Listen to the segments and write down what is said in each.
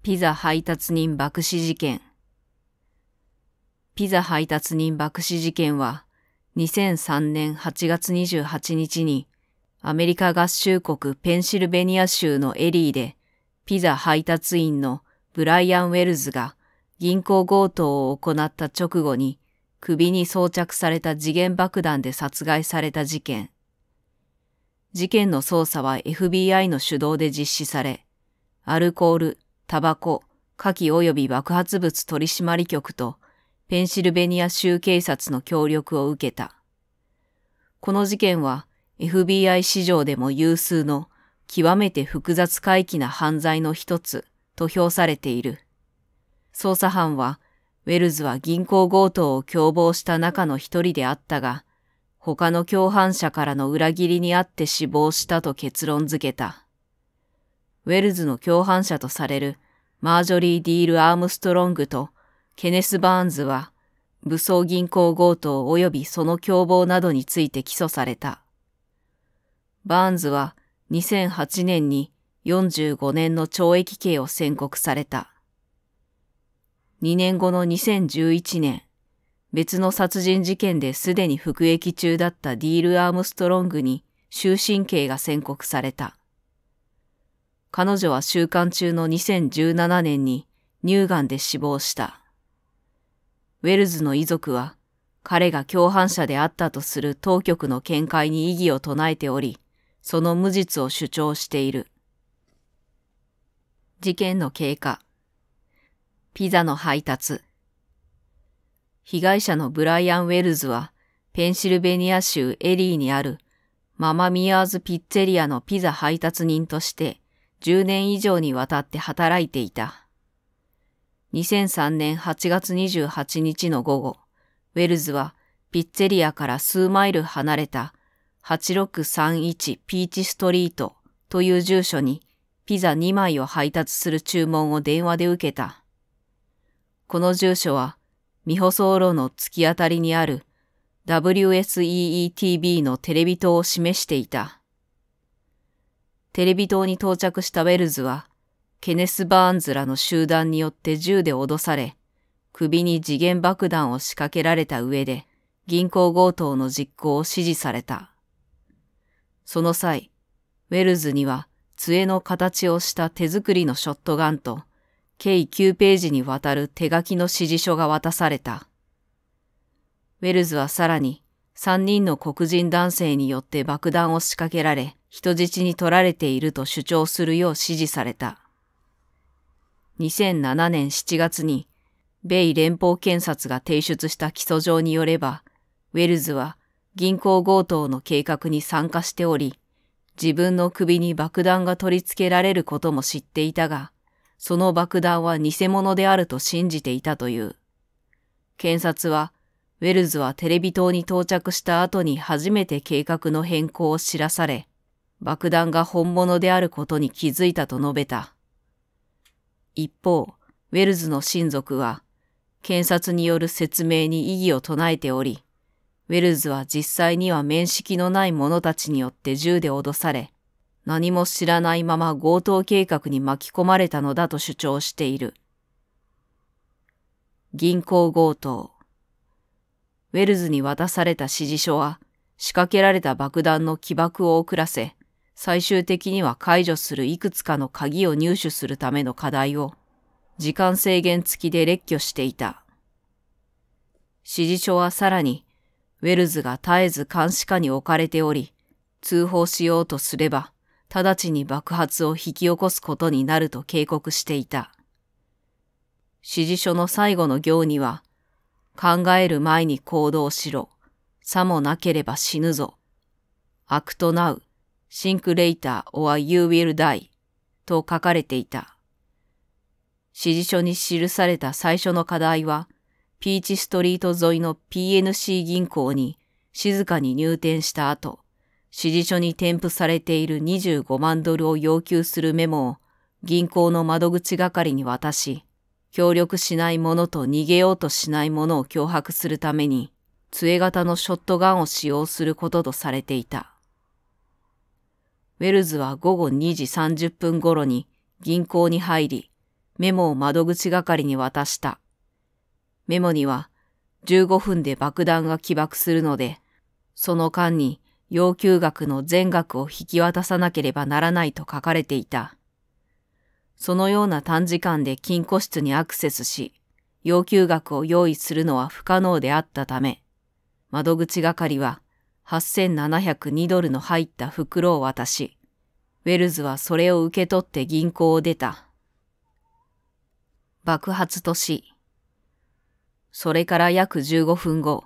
ピザ配達人爆死事件。ピザ配達人爆死事件は、2003年8月28日に、アメリカ合衆国ペンシルベニア州のエリーで、ピザ配達員のブライアン・ウェルズが銀行強盗を行った直後に、首に装着された次元爆弾で殺害された事件。事件の捜査は FBI の主導で実施され、アルコール、タバコ、火器及び爆発物取締局とペンシルベニア州警察の協力を受けた。この事件は FBI 史上でも有数の極めて複雑回帰な犯罪の一つと評されている。捜査班は、ウェルズは銀行強盗を共謀した中の一人であったが、他の共犯者からの裏切りにあって死亡したと結論付けた。ウェルズの共犯者とされるマージョリー・ディール・アームストロングとケネス・バーンズは武装銀行強盗及びその共謀などについて起訴された。バーンズは2008年に45年の懲役刑を宣告された。2年後の2011年、別の殺人事件ですでに服役中だったディール・アームストロングに終身刑が宣告された。彼女は収監中の2017年に乳がんで死亡した。ウェルズの遺族は、彼が共犯者であったとする当局の見解に異議を唱えており、その無実を主張している。事件の経過。ピザの配達。被害者のブライアン・ウェルズは、ペンシルベニア州エリーにあるママミアーズ・ピッツェリアのピザ配達人として10年以上にわたって働いていた。2003年8月28日の午後、ウェルズはピッツェリアから数マイル離れた8631ピーチストリートという住所にピザ2枚を配達する注文を電話で受けた。この住所は、未舗装路の突き当たりにある WSEETB のテレビ塔を示していた。テレビ塔に到着したウェルズは、ケネス・バーンズらの集団によって銃で脅され、首に次元爆弾を仕掛けられた上で、銀行強盗の実行を指示された。その際、ウェルズには杖の形をした手作りのショットガンと、計9ページにわたる手書きの指示書が渡された。ウェルズはさらに、3人の黒人男性によって爆弾を仕掛けられ、人質に取られていると主張するよう指示された。2007年7月に、米連邦検察が提出した起訴状によれば、ウェルズは銀行強盗の計画に参加しており、自分の首に爆弾が取り付けられることも知っていたが、その爆弾は偽物であると信じていたという。検察はウェルズはテレビ塔に到着した後に初めて計画の変更を知らされ、爆弾が本物であることに気づいたと述べた。一方、ウェルズの親族は、検察による説明に異議を唱えており、ウェルズは実際には面識のない者たちによって銃で脅され、何も知らないまま強盗計画に巻き込まれたのだと主張している。銀行強盗。ウェルズに渡された指示書は、仕掛けられた爆弾の起爆を遅らせ、最終的には解除するいくつかの鍵を入手するための課題を、時間制限付きで列挙していた。指示書はさらに、ウェルズが絶えず監視下に置かれており、通報しようとすれば、直ちに爆発を引き起こすことになると警告していた。指示書の最後の行には、考える前に行動しろ。さもなければ死ぬぞ。悪となう、ウ、シンクレイター e or you will die と書かれていた。指示書に記された最初の課題は、ピーチストリート沿いの PNC 銀行に静かに入店した後、指示書に添付されている25万ドルを要求するメモを銀行の窓口係に渡し、協力しない者と逃げようとしない者を脅迫するために、杖型のショットガンを使用することとされていた。ウェルズは午後2時30分頃に銀行に入り、メモを窓口係に渡した。メモには、15分で爆弾が起爆するので、その間に要求額の全額を引き渡さなければならないと書かれていた。そのような短時間で金庫室にアクセスし、要求額を用意するのは不可能であったため、窓口係は8702ドルの入った袋を渡し、ウェルズはそれを受け取って銀行を出た。爆発とし、それから約15分後、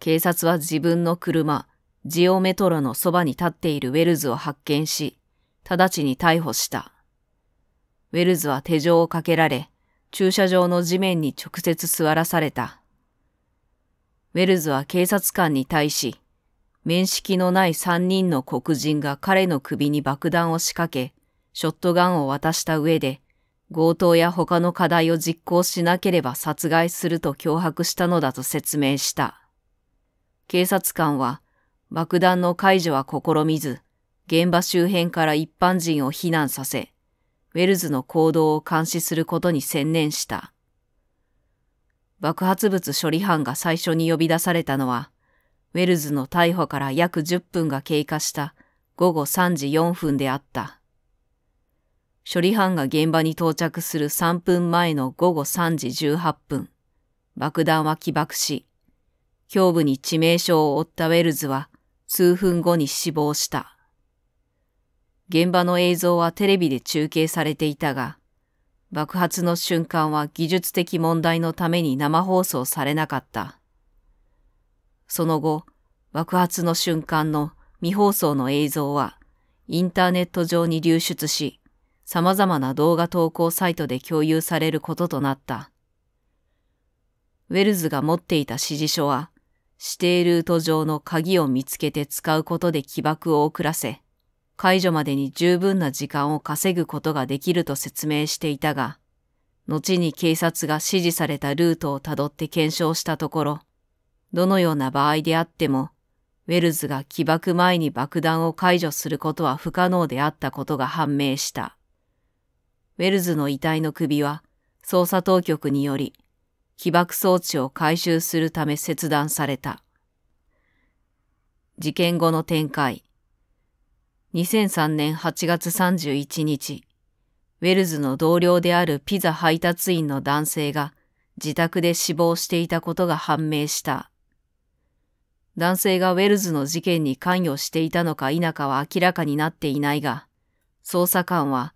警察は自分の車、ジオメトロのそばに立っているウェルズを発見し、直ちに逮捕した。ウェルズは手錠をかけられ、駐車場の地面に直接座らされた。ウェルズは警察官に対し、面識のない三人の黒人が彼の首に爆弾を仕掛け、ショットガンを渡した上で、強盗や他の課題を実行しなければ殺害すると脅迫したのだと説明した。警察官は爆弾の解除は試みず、現場周辺から一般人を避難させ、ウェルズの行動を監視することに専念した。爆発物処理班が最初に呼び出されたのは、ウェルズの逮捕から約10分が経過した午後3時4分であった。処理班が現場に到着する3分前の午後3時18分、爆弾は起爆し、胸部に致命傷を負ったウェルズは数分後に死亡した。現場の映像はテレビで中継されていたが、爆発の瞬間は技術的問題のために生放送されなかった。その後、爆発の瞬間の未放送の映像はインターネット上に流出し、様々な動画投稿サイトで共有されることとなった。ウェルズが持っていた指示書は、指定ルート上の鍵を見つけて使うことで起爆を遅らせ、解除までに十分な時間を稼ぐことができると説明していたが、後に警察が指示されたルートをたどって検証したところ、どのような場合であっても、ウェルズが起爆前に爆弾を解除することは不可能であったことが判明した。ウェルズの遺体の首は捜査当局により起爆装置を回収するため切断された。事件後の展開。2003年8月31日、ウェルズの同僚であるピザ配達員の男性が自宅で死亡していたことが判明した。男性がウェルズの事件に関与していたのか否かは明らかになっていないが、捜査官は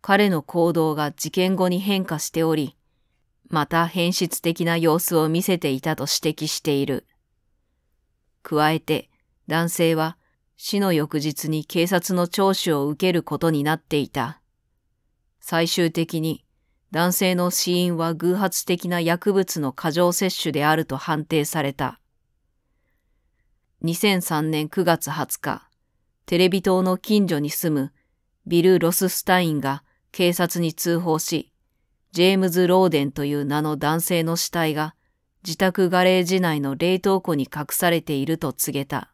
彼の行動が事件後に変化しており、また変質的な様子を見せていたと指摘している。加えて男性は死の翌日に警察の聴取を受けることになっていた。最終的に男性の死因は偶発的な薬物の過剰摂取であると判定された。2003年9月20日、テレビ塔の近所に住むビル・ロススタインが警察に通報し、ジェームズ・ローデンという名の男性の死体が自宅ガレージ内の冷凍庫に隠されていると告げた。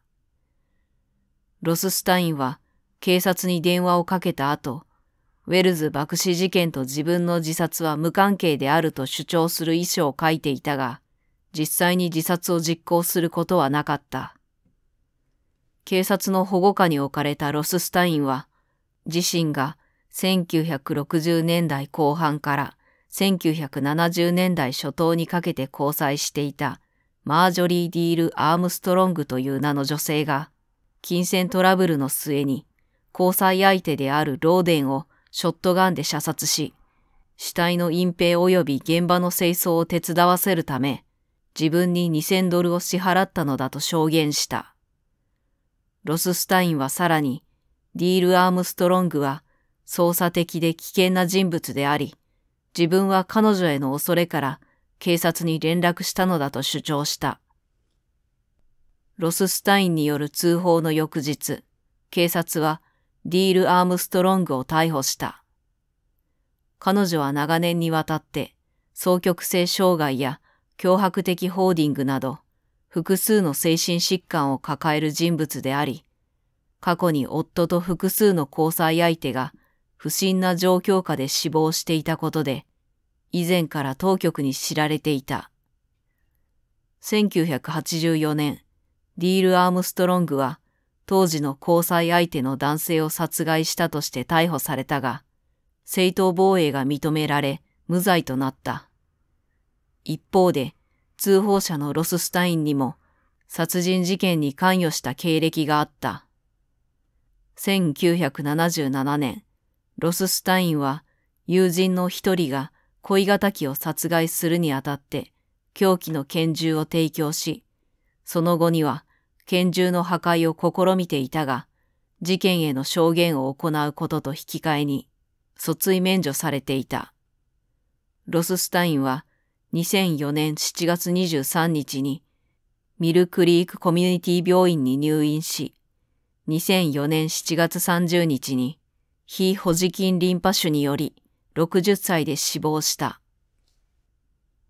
ロススタインは警察に電話をかけた後、ウェルズ爆死事件と自分の自殺は無関係であると主張する遺書を書いていたが、実際に自殺を実行することはなかった。警察の保護下に置かれたロススタインは、自身が1960年代後半から1970年代初頭にかけて交際していたマージョリー・ディール・アームストロングという名の女性が金銭トラブルの末に、交際相手であるローデンをショットガンで射殺し、死体の隠蔽及び現場の清掃を手伝わせるため、自分に2000ドルを支払ったのだと証言した。ロススタインはさらに、ディール・アームストロングは操作的で危険な人物であり、自分は彼女への恐れから警察に連絡したのだと主張した。ロススタインによる通報の翌日、警察はディール・アームストロングを逮捕した。彼女は長年にわたって、双極性障害や脅迫的ホーディングなど、複数の精神疾患を抱える人物であり、過去に夫と複数の交際相手が不審な状況下で死亡していたことで、以前から当局に知られていた。1984年、ディール・アームストロングは当時の交際相手の男性を殺害したとして逮捕されたが、正当防衛が認められ無罪となった。一方で通報者のロススタインにも殺人事件に関与した経歴があった。1977年、ロススタインは友人の一人が恋敵を殺害するにあたって狂気の拳銃を提供し、その後には拳銃の破壊を試みていたが、事件への証言を行うことと引き換えに、訴追免除されていた。ロススタインは2004年7月23日にミルクリークコミュニティ病院に入院し、2004年7月30日に非保持菌リンパ腫により60歳で死亡した。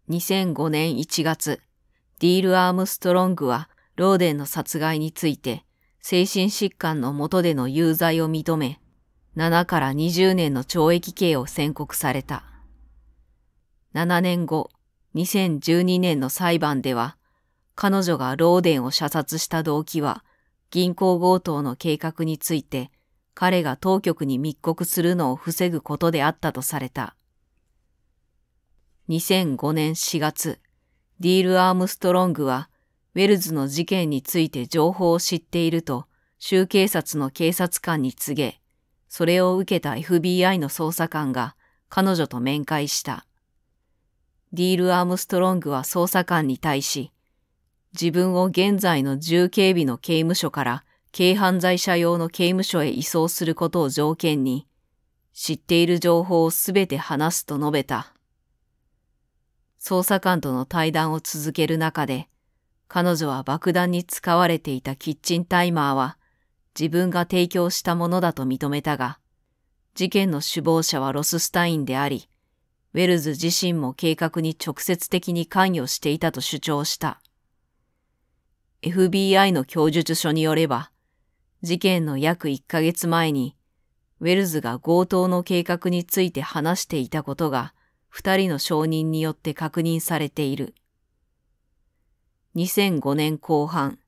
2005年1月、ディール・アームストロングはローデンの殺害について精神疾患の下での有罪を認め、7から20年の懲役刑を宣告された。7年後、2012年の裁判では、彼女がローデンを射殺した動機は、銀行強盗の計画について、彼が当局に密告するのを防ぐことであったとされた。2005年4月、ディール・アームストロングは、ウェルズの事件について情報を知っていると、州警察の警察官に告げ、それを受けた FBI の捜査官が彼女と面会した。ディール・アームストロングは捜査官に対し、自分を現在の重警備の刑務所から軽犯罪者用の刑務所へ移送することを条件に、知っている情報をすべて話すと述べた。捜査官との対談を続ける中で、彼女は爆弾に使われていたキッチンタイマーは自分が提供したものだと認めたが、事件の首謀者はロススタインであり、ウェルズ自身も計画に直接的に関与していたと主張した。FBI の供述書によれば、事件の約1ヶ月前に、ウェルズが強盗の計画について話していたことが、2人の証人によって確認されている。2005年後半、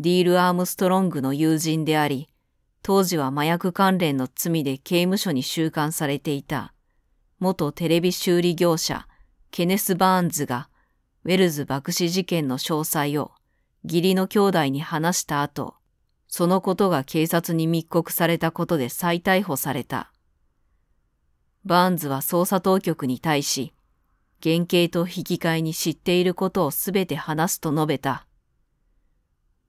ディール・アームストロングの友人であり、当時は麻薬関連の罪で刑務所に収監されていた、元テレビ修理業者、ケネス・バーンズが、ウェルズ爆死事件の詳細を義理の兄弟に話した後、そのことが警察に密告されたことで再逮捕された。バーンズは捜査当局に対し、原型と引き換えに知っていることをすべて話すと述べた。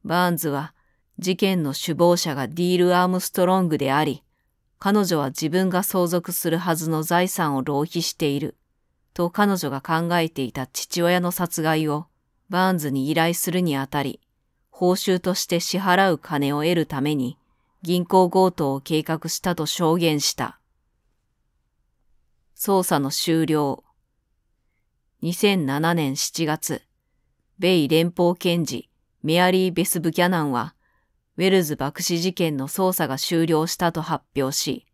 バーンズは事件の首謀者がディール・アームストロングであり、彼女は自分が相続するはずの財産を浪費している、と彼女が考えていた父親の殺害をバーンズに依頼するにあたり、報酬として支払う金を得るために銀行強盗を計画したと証言した。捜査の終了。2007年7月、米連邦検事メアリー・ベス・ブキャナンは、ウェルズ爆死事件の捜査が終了したと発表し、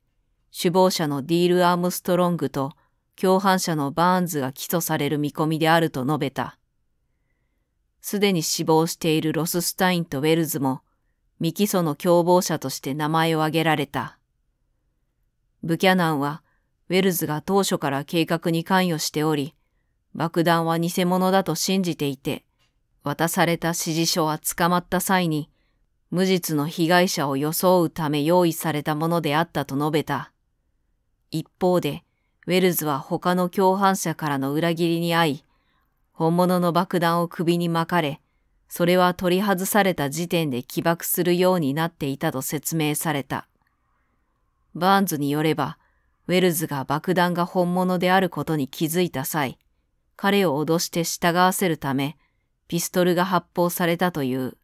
首謀者のディール・アームストロングと共犯者のバーンズが起訴される見込みであると述べた。すでに死亡しているロススタインとウェルズも、未起訴の共謀者として名前を挙げられた。ブキャナンはウェルズが当初から計画に関与しており、爆弾は偽物だと信じていて、渡された指示書は捕まった際に、無実の被害者を装うため用意されたものであったと述べた。一方で、ウェルズは他の共犯者からの裏切りに遭い、本物の爆弾を首に巻かれ、それは取り外された時点で起爆するようになっていたと説明された。バーンズによれば、ウェルズが爆弾が本物であることに気づいた際、彼を脅して従わせるため、ピストルが発砲されたという。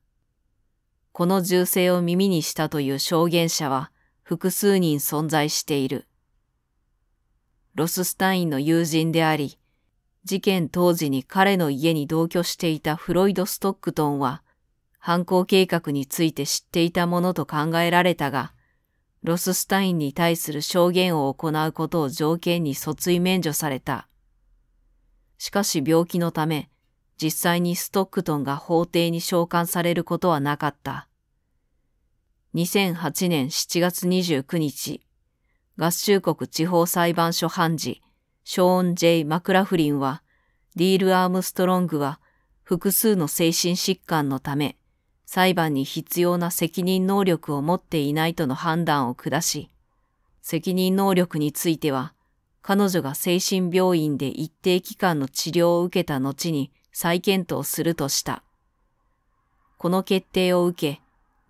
この銃声を耳にしたという証言者は複数人存在している。ロススタインの友人であり、事件当時に彼の家に同居していたフロイド・ストックトンは、犯行計画について知っていたものと考えられたが、ロススタインに対する証言を行うことを条件に訴追免除された。しかし病気のため、実際にストックトンが法廷に召喚されることはなかった。2008年7月29日、合衆国地方裁判所判事、ショーン・ジェイ・マクラフリンは、ディール・アームストロングは複数の精神疾患のため裁判に必要な責任能力を持っていないとの判断を下し、責任能力については、彼女が精神病院で一定期間の治療を受けた後に再検討するとした。この決定を受け、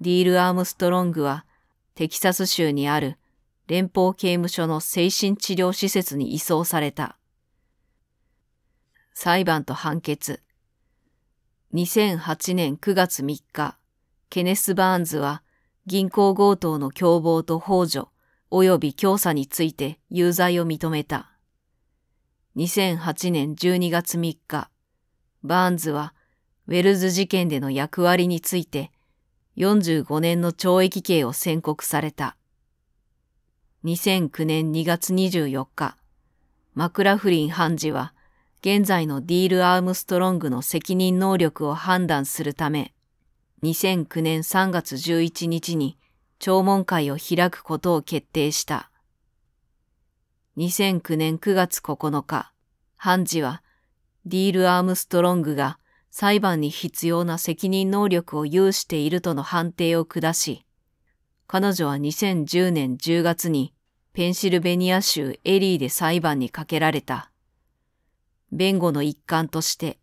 ディール・アームストロングは、テキサス州にある連邦刑務所の精神治療施設に移送された。裁判と判決。2008年9月3日、ケネス・バーンズは銀行強盗の共謀と幇助及び教唆について有罪を認めた。2008年12月3日、バーンズはウェルズ事件での役割について45年の懲役刑を宣告された。2009年2月24日、マクラフリン判事は現在のディール・アームストロングの責任能力を判断するため、2009年3月11日に聴聞会を開くことを決定した。2009年9月9日、判事はディール・アームストロングが裁判に必要な責任能力を有しているとの判定を下し、彼女は2010年10月にペンシルベニア州エリーで裁判にかけられた。弁護の一環として、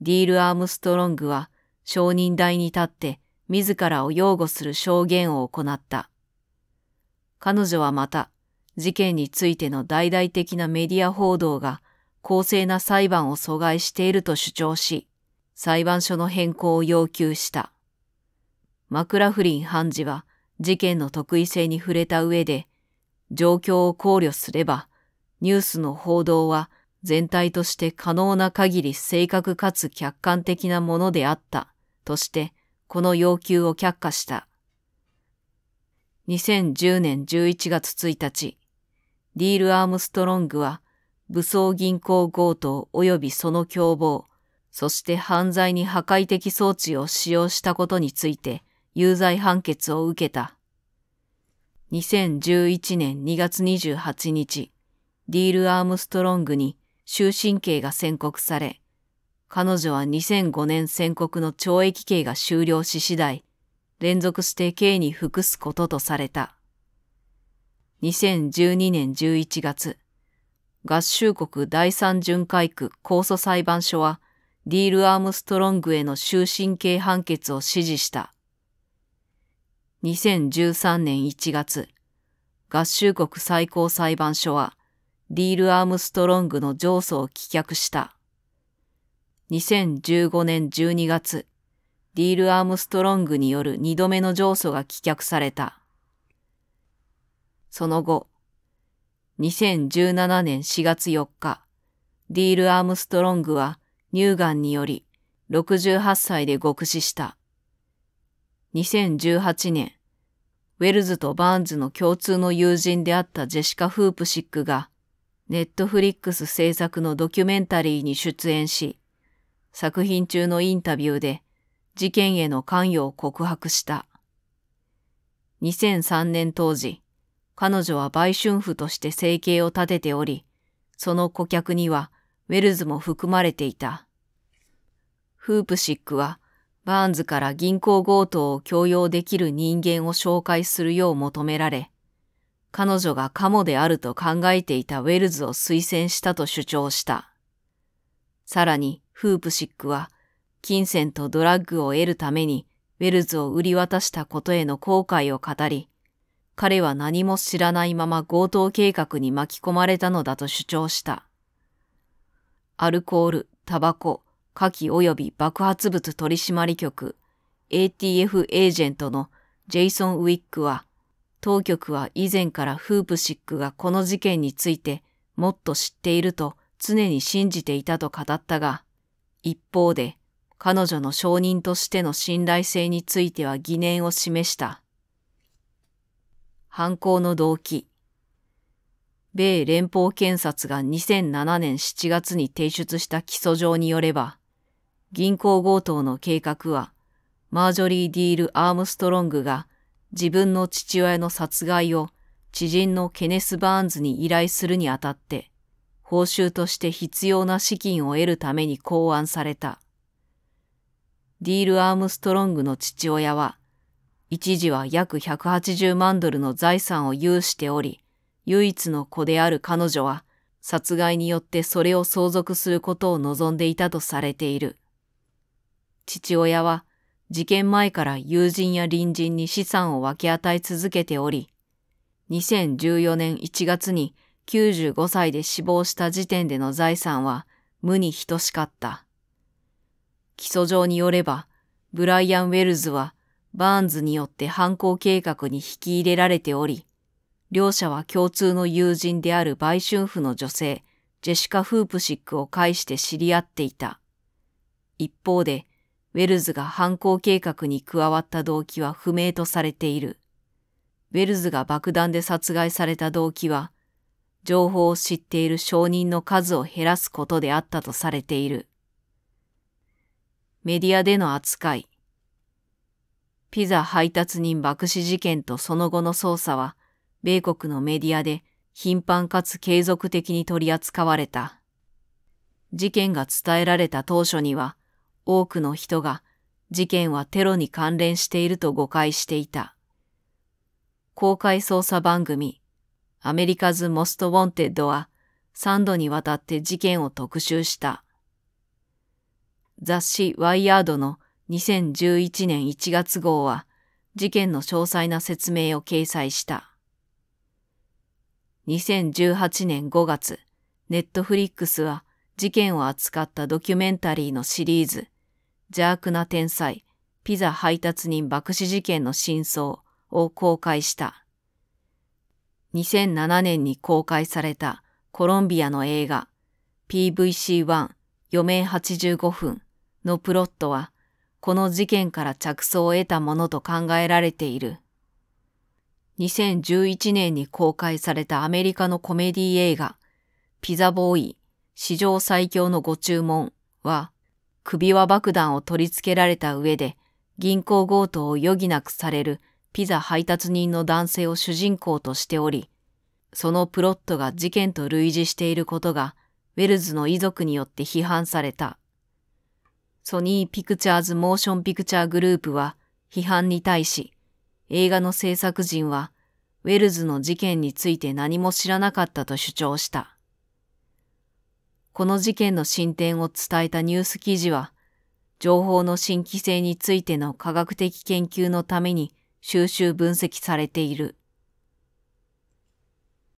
ディール・アームストロングは証人台に立って自らを擁護する証言を行った。彼女はまた、事件についての大々的なメディア報道が公正な裁判を阻害していると主張し、裁判所の変更を要求した。マクラフリン判事は事件の特異性に触れた上で、状況を考慮すれば、ニュースの報道は全体として可能な限り正確かつ客観的なものであったとしてこの要求を却下した。2010年11月1日、ディール・アームストロングは武装銀行強盗及びその共謀、そして犯罪に破壊的装置を使用したことについて有罪判決を受けた。2011年2月28日、ディール・アームストロングに終身刑が宣告され、彼女は2005年宣告の懲役刑が終了し次第、連続して刑に服すこととされた。2012年11月、合衆国第三巡回区控訴裁判所は、ディール・アームストロングへの終身刑判決を支持した。2013年1月、合衆国最高裁判所は、ディール・アームストロングの上訴を棄却した。2015年12月、ディール・アームストロングによる2度目の上訴が棄却された。その後、2017年4月4日、ディール・アームストロングは乳がんにより68歳で極死した。2018年、ウェルズとバーンズの共通の友人であったジェシカ・フープシックがネットフリックス制作のドキュメンタリーに出演し、作品中のインタビューで事件への関与を告白した。2003年当時、彼女は売春婦として生計を立てており、その顧客にはウェルズも含まれていた。フープシックはバーンズから銀行強盗を強要できる人間を紹介するよう求められ、彼女がカモであると考えていたウェルズを推薦したと主張した。さらに、フープシックは、金銭とドラッグを得るために、ウェルズを売り渡したことへの後悔を語り、彼は何も知らないまま強盗計画に巻き込まれたのだと主張した。アルコール、タバコ、火器及び爆発物取締局 ATF エージェントのジェイソン・ウィックは当局は以前からフープシックがこの事件についてもっと知っていると常に信じていたと語ったが、一方で彼女の証人としての信頼性については疑念を示した。犯行の動機。米連邦検察が2007年7月に提出した起訴状によれば、銀行強盗の計画は、マージョリー・ディール・アームストロングが自分の父親の殺害を知人のケネス・バーンズに依頼するにあたって、報酬として必要な資金を得るために考案された。ディール・アームストロングの父親は、一時は約180万ドルの財産を有しており、唯一の子である彼女は、殺害によってそれを相続することを望んでいたとされている。父親は、事件前から友人や隣人に資産を分け与え続けており、2014年1月に95歳で死亡した時点での財産は無に等しかった。起訴状によれば、ブライアン・ウェルズはバーンズによって犯行計画に引き入れられており、両者は共通の友人である売春婦の女性、ジェシカ・フープシックを介して知り合っていた。一方で、ウェルズが犯行計画に加わった動機は不明とされている。ウェルズが爆弾で殺害された動機は、情報を知っている証人の数を減らすことであったとされている。メディアでの扱い。ピザ配達人爆死事件とその後の捜査は、米国のメディアで頻繁かつ継続的に取り扱われた。事件が伝えられた当初には、多くの人が事件はテロに関連していると誤解していた。公開捜査番組アメリカズ・モスト・ウォンテッドは3度にわたって事件を特集した。雑誌ワイヤードの2011年1月号は事件の詳細な説明を掲載した。2018年5月、ネットフリックスは事件を扱ったドキュメンタリーのシリーズ邪悪な天才、ピザ配達人爆死事件の真相を公開した。2007年に公開されたコロンビアの映画 PVC1 余命85分のプロットはこの事件から着想を得たものと考えられている。2011年に公開されたアメリカのコメディ映画ピザボーイ史上最強のご注文は首輪爆弾を取り付けられた上で、銀行強盗を余儀なくされるピザ配達人の男性を主人公としており、そのプロットが事件と類似していることが、ウェルズの遺族によって批判された。ソニー・ピクチャーズ・モーション・ピクチャーグループは批判に対し、映画の制作陣はウェルズの事件について何も知らなかったと主張した。この事件の進展を伝えたニュース記事は、情報の新規性についての科学的研究のために収集分析されている。